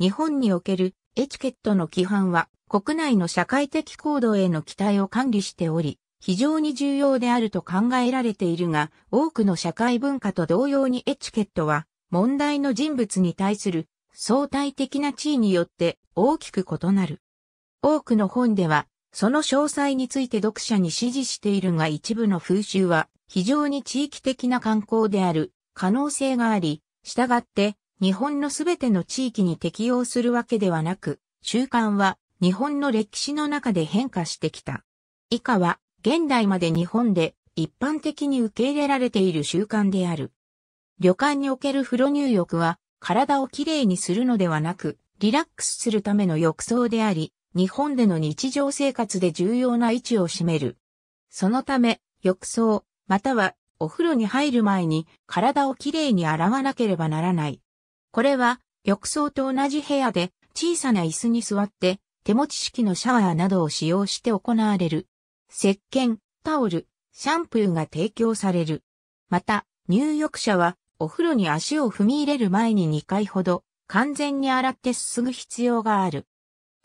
日本におけるエチケットの規範は国内の社会的行動への期待を管理しており、非常に重要であると考えられているが、多くの社会文化と同様にエチケットは、問題の人物に対する相対的な地位によって大きく異なる。多くの本では、その詳細について読者に指示しているが一部の風習は非常に地域的な観光である可能性があり、従って日本のすべての地域に適用するわけではなく、習慣は日本の歴史の中で変化してきた。以下は現代まで日本で一般的に受け入れられている習慣である。旅館における風呂入浴は体をきれいにするのではなく、リラックスするための浴槽であり、日本での日常生活で重要な位置を占める。そのため、浴槽、またはお風呂に入る前に体をきれいに洗わなければならない。これは、浴槽と同じ部屋で小さな椅子に座って手持ち式のシャワーなどを使用して行われる。石鹸、タオル、シャンプーが提供される。また、入浴者はお風呂に足を踏み入れる前に2回ほど完全に洗ってすすぐ必要がある。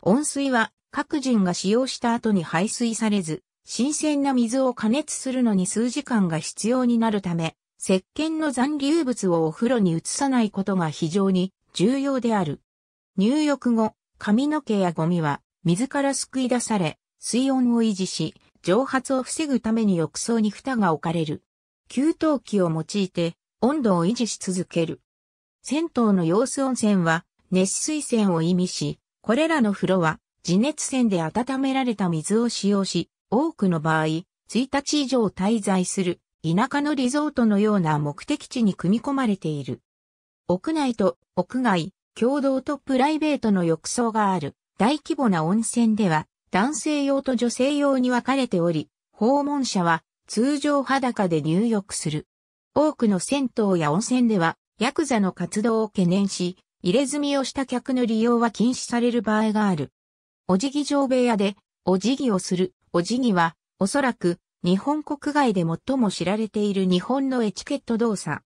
温水は各人が使用した後に排水されず、新鮮な水を加熱するのに数時間が必要になるため、石鹸の残留物をお風呂に移さないことが非常に重要である。入浴後、髪の毛やゴミは水から救い出され、水温を維持し、蒸発を防ぐために浴槽に蓋が置かれる。給湯器を用いて温度を維持し続ける。銭湯の様子温泉は熱水泉を意味し、これらの風呂は地熱泉で温められた水を使用し、多くの場合、1日以上滞在する田舎のリゾートのような目的地に組み込まれている。屋内と屋外、共同とプライベートの浴槽がある大規模な温泉では男性用と女性用に分かれており、訪問者は通常裸で入浴する。多くの銭湯や温泉ではヤクザの活動を懸念し、入れ墨をした客の利用は禁止される場合がある。お辞儀場部屋でお辞儀をする。お辞儀はおそらく日本国外で最も知られている日本のエチケット動作。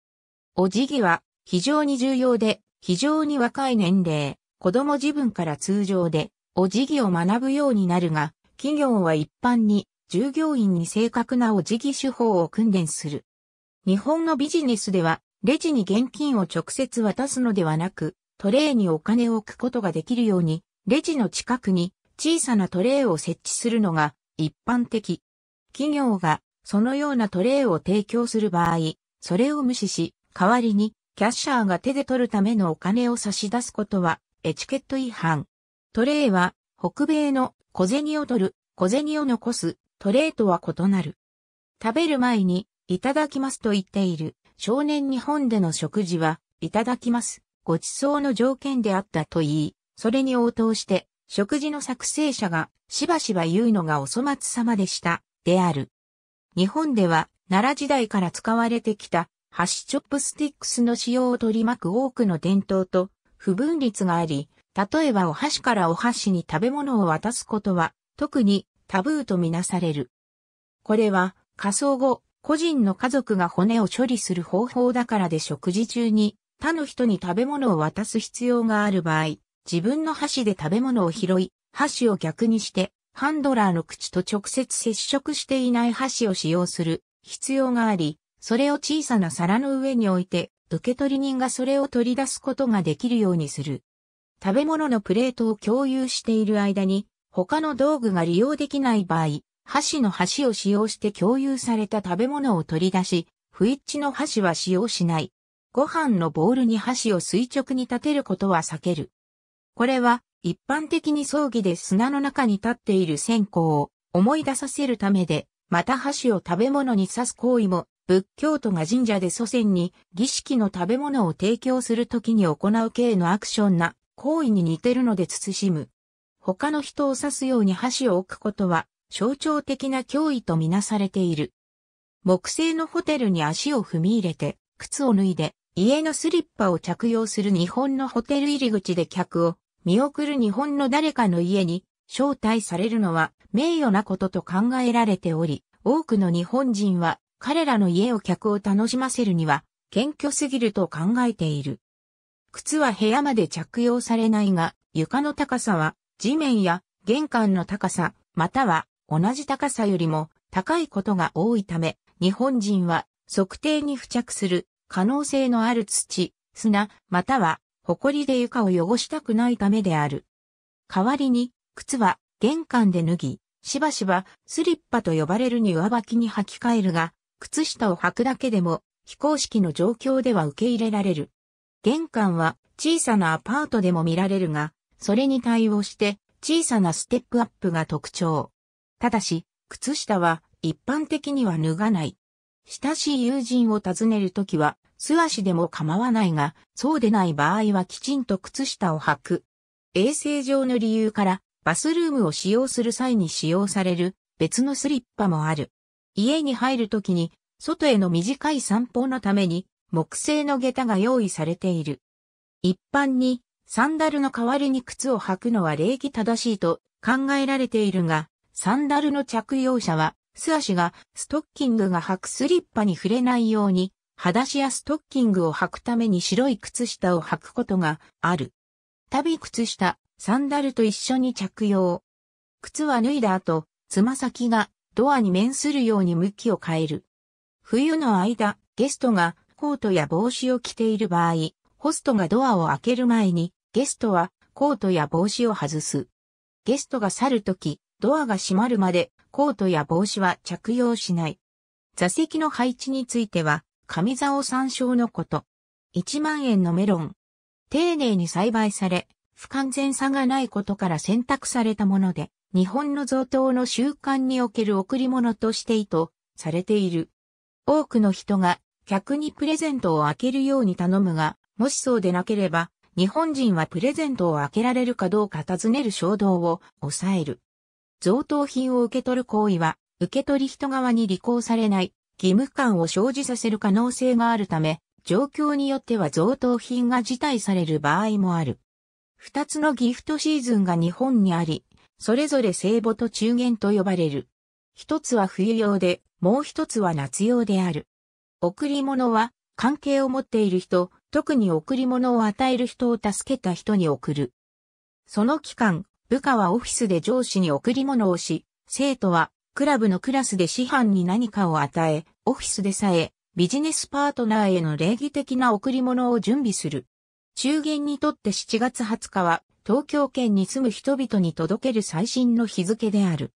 お辞儀は非常に重要で、非常に若い年齢、子供自分から通常で、お辞儀を学ぶようになるが、企業は一般に従業員に正確なお辞儀手法を訓練する。日本のビジネスでは、レジに現金を直接渡すのではなく、トレーにお金を置くことができるように、レジの近くに小さなトレーを設置するのが一般的。企業がそのようなトレイを提供する場合、それを無視し、代わりにキャッシャーが手で取るためのお金を差し出すことはエチケット違反。トレイは北米の小銭を取る、小銭を残すトレイとは異なる。食べる前にいただきますと言っている少年日本での食事はいただきます。ごちそうの条件であったと言い、それに応答して食事の作成者がしばしば言うのがお粗末様でした。である。日本では奈良時代から使われてきた箸チョップスティックスの使用を取り巻く多くの伝統と不分率があり、例えばお箸からお箸に食べ物を渡すことは特にタブーとみなされる。これは仮想後、個人の家族が骨を処理する方法だからで食事中に他の人に食べ物を渡す必要がある場合、自分の箸で食べ物を拾い、箸を逆にしてハンドラーの口と直接接触していない箸を使用する必要があり、それを小さな皿の上に置いて、受取人がそれを取り出すことができるようにする。食べ物のプレートを共有している間に、他の道具が利用できない場合、箸の箸を使用して共有された食べ物を取り出し、不一致の箸は使用しない。ご飯のボウルに箸を垂直に立てることは避ける。これは一般的に葬儀で砂の中に立っている線香を思い出させるためで、また箸を食べ物に刺す行為も、仏教徒が神社で祖先に儀式の食べ物を提供するときに行う系のアクションな行為に似てるので慎む。他の人を刺すように箸を置くことは象徴的な脅威とみなされている。木製のホテルに足を踏み入れて、靴を脱いで、家のスリッパを着用する日本のホテル入り口で客を見送る日本の誰かの家に招待されるのは名誉なことと考えられており、多くの日本人は彼らの家を客を楽しませるには謙虚すぎると考えている。靴は部屋まで着用されないが、床の高さは地面や玄関の高さ、または同じ高さよりも高いことが多いため、日本人は測定に付着する可能性のある土、砂、または埃で床を汚したくないためである。代わりに、靴は玄関で脱ぎ、しばしばスリッパと呼ばれるに上履きに履き替えるが、靴下を履くだけでも非公式の状況では受け入れられる。玄関は小さなアパートでも見られるが、それに対応して小さなステップアップが特徴。ただし、靴下は一般的には脱がない。親しい友人を訪ねるときは素足でも構わないが、そうでない場合はきちんと靴下を履く。衛生上の理由から、バスルームを使用する際に使用される別のスリッパもある。家に入るときに、外への短い散歩のために、木製の下駄が用意されている。一般に、サンダルの代わりに靴を履くのは礼儀正しいと考えられているが、サンダルの着用者は、素足がストッキングが履くスリッパに触れないように裸足やストッキングを履くために白い靴下を履くことがある。たび靴下、サンダルと一緒に着用。靴は脱いだ後、つま先がドアに面するように向きを変える。冬の間、ゲストがコートや帽子を着ている場合、ホストがドアを開ける前に、ゲストはコートや帽子を外す。ゲストが去るとき、ドアが閉まるまでコートや帽子は着用しない。座席の配置については、上沢山椒のこと。1万円のメロン。丁寧に栽培され、不完全さがないことから選択されたもので、日本の贈答の習慣における贈り物として意図されている。多くの人が客にプレゼントを開けるように頼むが、もしそうでなければ、日本人はプレゼントを開けられるかどうか尋ねる衝動を抑える。贈答品を受け取る行為は、受け取り人側に履行されない義務感を生じさせる可能性があるため、状況によっては贈答品が辞退される場合もある。二つのギフトシーズンが日本にあり、それぞれ聖母と中元と呼ばれる。一つは冬用で、もう一つは夏用である。贈り物は、関係を持っている人、特に贈り物を与える人を助けた人に贈る。その期間、部下はオフィスで上司に贈り物をし、生徒はクラブのクラスで師範に何かを与え、オフィスでさえ、ビジネスパートナーへの礼儀的な贈り物を準備する。中元にとって7月20日は、東京圏に住む人々に届ける最新の日付である。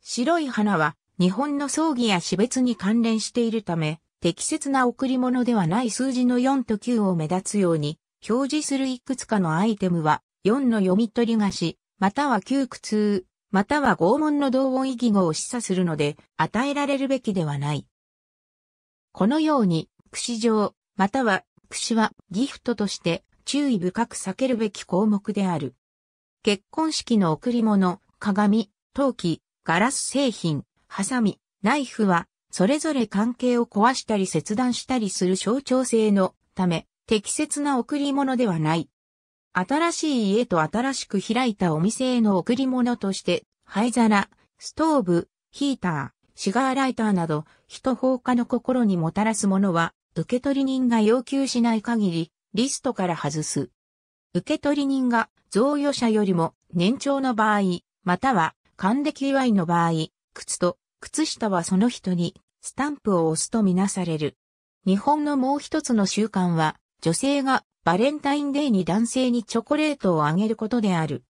白い花は、日本の葬儀や死別に関連しているため、適切な贈り物ではない数字の4と9を目立つように、表示するいくつかのアイテムは、4の読み取りがし、または窮屈、または拷問の同音異義語を示唆するので、与えられるべきではない。このように、櫛状、または櫛はギフトとして注意深く避けるべき項目である。結婚式の贈り物、鏡、陶器、ガラス製品、ハサミ、ナイフは、それぞれ関係を壊したり切断したりする象徴性のため、適切な贈り物ではない。新しい家と新しく開いたお店への贈り物として灰皿、ストーブ、ヒーター、シガーライターなど、人放火の心にもたらすものは、受取人が要求しない限り、リストから外す。受取人が贈与者よりも年長の場合、または還暦祝いの場合、靴と靴下はその人にスタンプを押すとみなされる。日本のもう一つの習慣は、女性がバレンタインデーに男性にチョコレートをあげることである。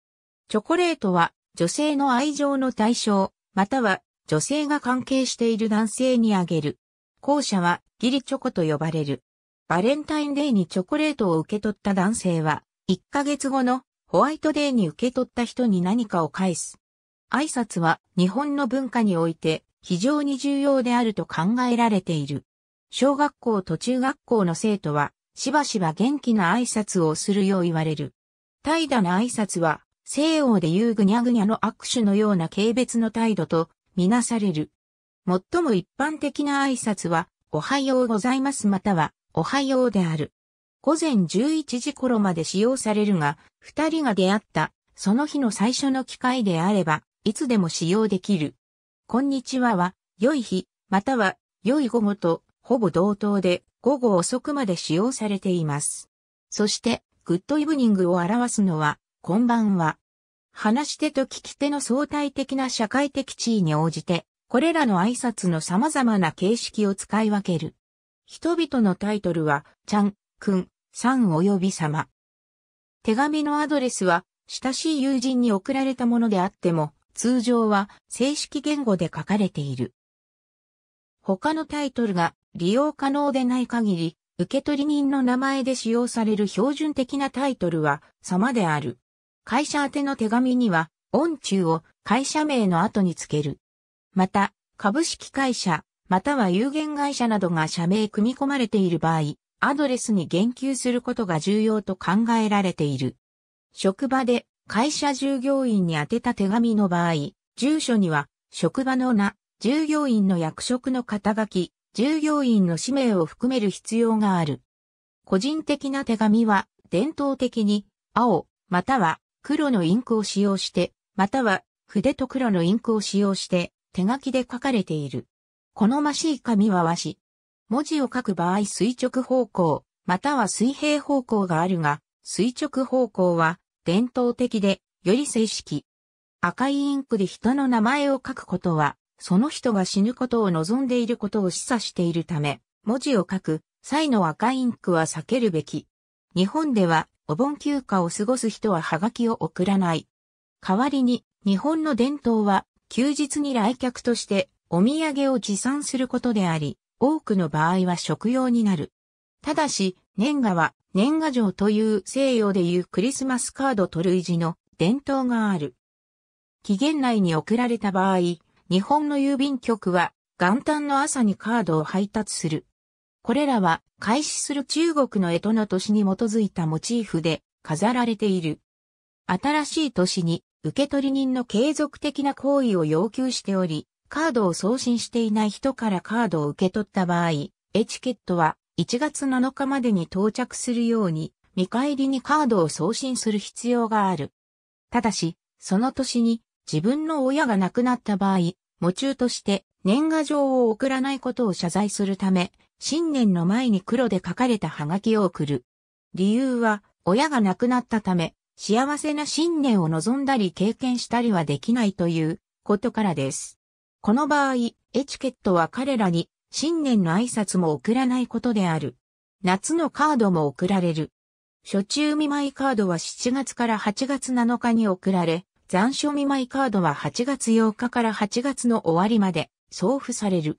チョコレートは女性の愛情の対象、または女性が関係している男性にあげる。後者はギリチョコと呼ばれる。バレンタインデーにチョコレートを受け取った男性は、1ヶ月後のホワイトデーに受け取った人に何かを返す。挨拶は日本の文化において非常に重要であると考えられている。小学校と中学校の生徒はしばしば元気な挨拶をするよう言われる。怠惰な挨拶は西欧で言うぐにゃぐにゃの握手のような軽蔑の態度とみなされる。最も一般的な挨拶は、おはようございますまたは、おはようである。午前11時頃まで使用されるが、二人が出会った、その日の最初の機会であれば、いつでも使用できる。こんにちはは、良い日、または、良い午後と、ほぼ同等で、午後遅くまで使用されています。そして、グッドイブニングを表すのは、こんばんは。話し手と聞き手の相対的な社会的地位に応じて、これらの挨拶の様々な形式を使い分ける。人々のタイトルは、ちゃん、くん、さん及び様。手紙のアドレスは、親しい友人に送られたものであっても、通常は正式言語で書かれている。他のタイトルが利用可能でない限り、受取人の名前で使用される標準的なタイトルは様である。会社宛ての手紙には、恩中を会社名の後につける。また、株式会社、または有限会社などが社名組み込まれている場合、アドレスに言及することが重要と考えられている。職場で会社従業員に宛てた手紙の場合、住所には職場の名、従業員の役職の肩書き、従業員の氏名を含める必要がある。個人的な手紙は伝統的に青または黒のインクを使用して、または筆と黒のインクを使用して、手書きで書かれている。好ましい紙は和紙。文字を書く場合垂直方向、または水平方向があるが、垂直方向は伝統的で、より正式。赤いインクで人の名前を書くことは、その人が死ぬことを望んでいることを示唆しているため、文字を書く際の赤インクは避けるべき。日本ではお盆休暇を過ごす人はハガキを送らない。代わりに、日本の伝統は、休日に来客としてお土産を持参することであり、多くの場合は食用になる。ただし、年賀は年賀状という西洋でいうクリスマスカードと類似の伝統がある。期限内に送られた場合、日本の郵便局は元旦の朝にカードを配達する。これらは開始する中国の江戸の年に基づいたモチーフで飾られている。新しい年に受取人の継続的な行為を要求しており、カードを送信していない人からカードを受け取った場合、エチケットは1月7日までに到着するように、見返りにカードを送信する必要がある。ただし、その年に自分の親が亡くなった場合、喪中として年賀状を送らないことを謝罪するため、新年の前に黒で書かれたハガキを送る。理由は、親が亡くなったため、幸せな新年を望んだり経験したりはできないということからです。この場合、エチケットは彼らに新年の挨拶も送らないことである。夏のカードも送られる。初中見舞いカードは7月から8月7日に送られ、残暑見舞いカードは8月8日から8月の終わりまで送付される。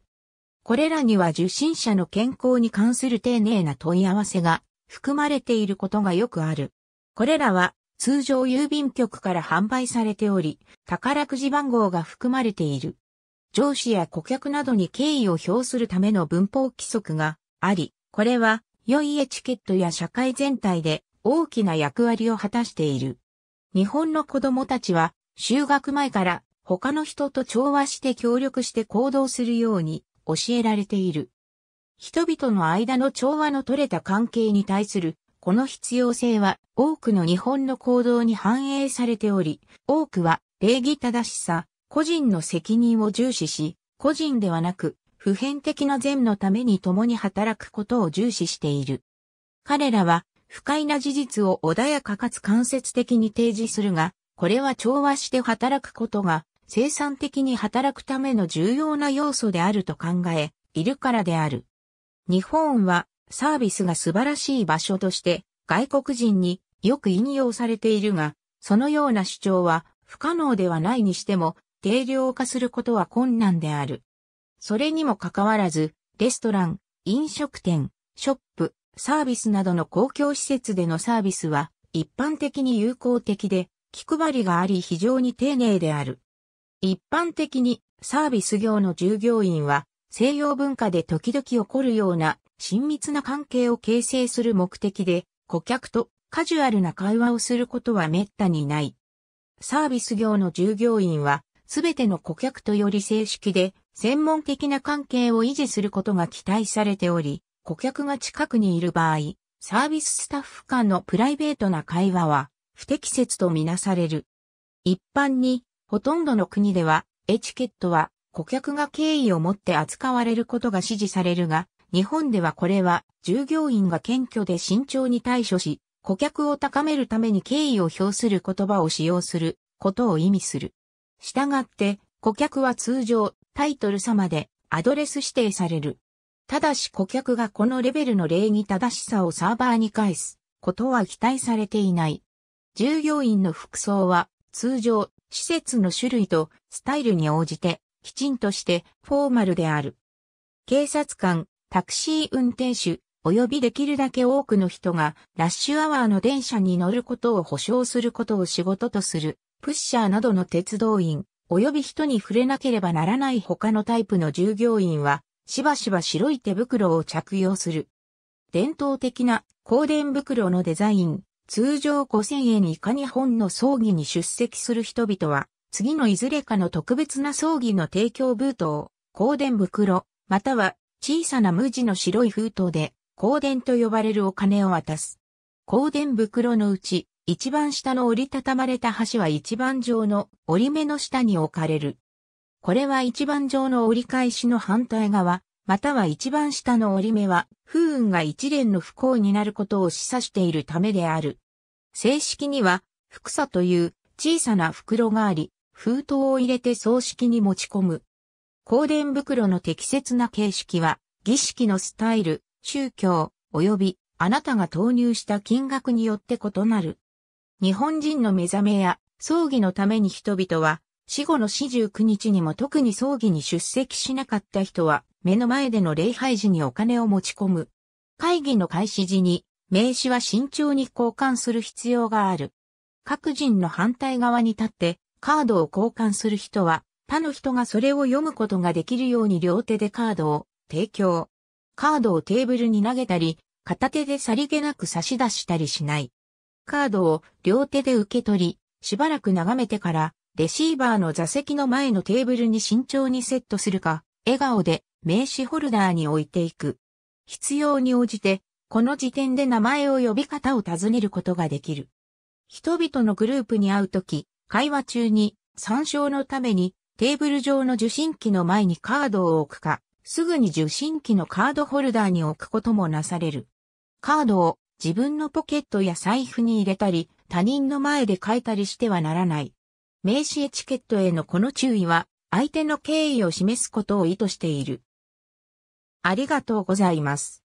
これらには受信者の健康に関する丁寧な問い合わせが含まれていることがよくある。これらは通常郵便局から販売されており、宝くじ番号が含まれている。上司や顧客などに敬意を表するための文法規則があり、これは良いエチケットや社会全体で大きな役割を果たしている。日本の子供たちは就学前から他の人と調和して協力して行動するように教えられている。人々の間の調和の取れた関係に対する、この必要性は多くの日本の行動に反映されており、多くは礼儀正しさ、個人の責任を重視し、個人ではなく、普遍的な善のために共に働くことを重視している。彼らは不快な事実を穏やかかつ間接的に提示するが、これは調和して働くことが生産的に働くための重要な要素であると考え、いるからである。日本はサービスが素晴らしい場所として外国人によく引用されているが、そのような主張は不可能ではないにしても定量化することは困難である。それにもかかわらず、レストラン、飲食店、ショップ、サービスなどの公共施設でのサービスは一般的に友好的で気配りがあり非常に丁寧である。一般的にサービス業の従業員は西洋文化で時々起こるような親密な関係を形成する目的で顧客とカジュアルな会話をすることは滅多にない。サービス業の従業員はすべての顧客とより正式で専門的な関係を維持することが期待されており、顧客が近くにいる場合、サービススタッフ間のプライベートな会話は不適切とみなされる。一般にほとんどの国では、エチケットは顧客が敬意を持って扱われることが支持されるが、日本ではこれは従業員が謙虚で慎重に対処し、顧客を高めるために敬意を表する言葉を使用することを意味する。したがって、顧客は通常タイトル様でアドレス指定される。ただし顧客がこのレベルの礼儀正しさをサーバーに返すことは期待されていない。従業員の服装は通常施設の種類とスタイルに応じて、きちんとしてフォーマルである。警察官、タクシー運転手、及びできるだけ多くの人がラッシュアワーの電車に乗ることを保証することを仕事とする、プッシャーなどの鉄道員、及び人に触れなければならない他のタイプの従業員は、しばしば白い手袋を着用する。伝統的な香典袋のデザイン、通常5000円以下日本の葬儀に出席する人々は、次のいずれかの特別な葬儀の提供封筒、香典袋、または小さな無地の白い封筒で、香典と呼ばれるお金を渡す。香典袋のうち、一番下の折りたたまれた端は一番上の折り目の下に置かれる。これは一番上の折り返しの反対側、または一番下の折り目は、風雲が一連の不幸になることを示唆しているためである。正式には、福祖という小さな袋があり、封筒を入れて葬式に持ち込む。香典袋の適切な形式は、儀式のスタイル、宗教、及びあなたが投入した金額によって異なる。日本人の目覚めや葬儀のために人々は、死後の四十九日にも特に葬儀に出席しなかった人は、目の前での礼拝時にお金を持ち込む。会議の開始時に、名刺は慎重に交換する必要がある。各人の反対側に立って、カードを交換する人は、他の人がそれを読むことができるように両手でカードを提供。カードをテーブルに投げたり、片手でさりげなく差し出したりしない。カードを両手で受け取り、しばらく眺めてから、レシーバーの座席の前のテーブルに慎重にセットするか、笑顔で名詞ホルダーに置いていく。必要に応じて、この時点で名前を呼び方を尋ねることができる。人々のグループに会うとき、会話中に参照のためにテーブル上の受信機の前にカードを置くか、すぐに受信機のカードホルダーに置くこともなされる。カードを自分のポケットや財布に入れたり、他人の前で書いたりしてはならない。名詞エチケットへのこの注意は、相手の敬意を示すことを意図している。ありがとうございます。